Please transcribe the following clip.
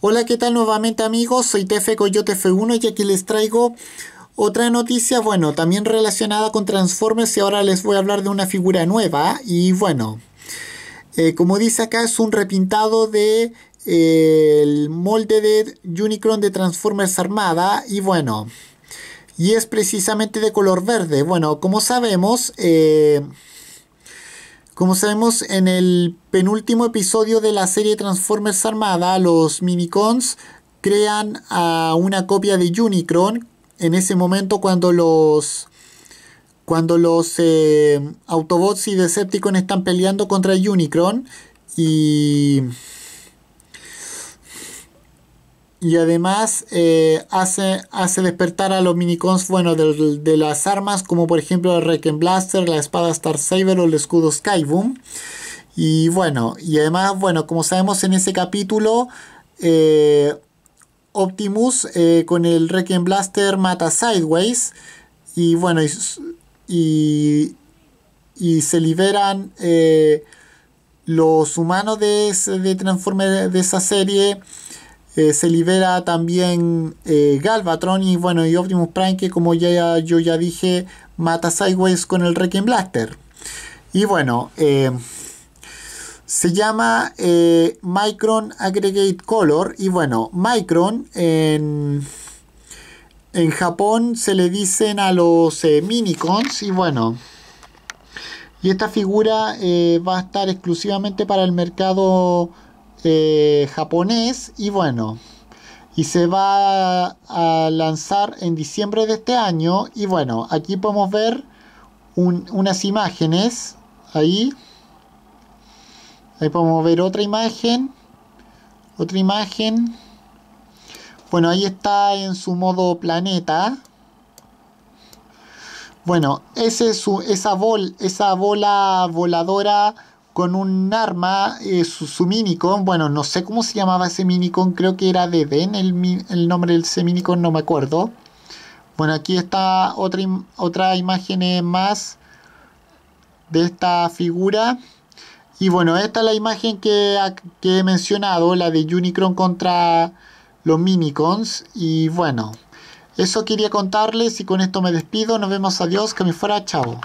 Hola, ¿qué tal nuevamente amigos? Soy Tefe Coyote F1 y aquí les traigo otra noticia, bueno, también relacionada con Transformers y ahora les voy a hablar de una figura nueva y bueno, eh, como dice acá es un repintado de eh, el molde de Unicron de Transformers Armada y bueno, y es precisamente de color verde. Bueno, como sabemos, eh, como sabemos, en el penúltimo episodio de la serie Transformers Armada, los Minicons crean a una copia de Unicron. En ese momento cuando los, cuando los eh, Autobots y Decepticon están peleando contra Unicron y y además eh, hace, hace despertar a los minicons bueno, de, las armas, como por ejemplo el Reckon Blaster, la espada Star Saber o el escudo Skyboom. Y bueno, y además, bueno, como sabemos en ese capítulo, eh, Optimus eh, con el Requiem Blaster mata Sideways. Y bueno, y, se liberan los humanos de, de de esa serie. Eh, se libera también eh, Galvatron y bueno, y Optimus Prime que como ya, yo ya dije, mata Sideways con el Requiem Blaster. Y bueno, eh, se llama Micron Aggregate Color y bueno, Micron en, en Japón se le dicen a los Minicons y bueno... Y esta figura va a estar exclusivamente para el mercado este, japonés y bueno, y se va a lanzar en diciembre de este año y bueno, aquí podemos ver unas imágenes ahí. Ahí podemos ver otra imagen. Otra imagen. Bueno, ahí está en su modo planeta. Bueno, ese es su, esa, bol, esa bola voladora con un arma, eh, su, su, minicon, bueno, no sé cómo se llamaba ese minicon, creo que era de Den, el, nombre del ese minicon, no me acuerdo. Bueno, aquí está otra, otra imagen más de esta figura. Y bueno, esta es la imagen que, que he mencionado, la de Unicron contra los minicons. Y bueno, eso quería contarles y con esto me despido. Nos vemos, adiós, que me fuera, chao.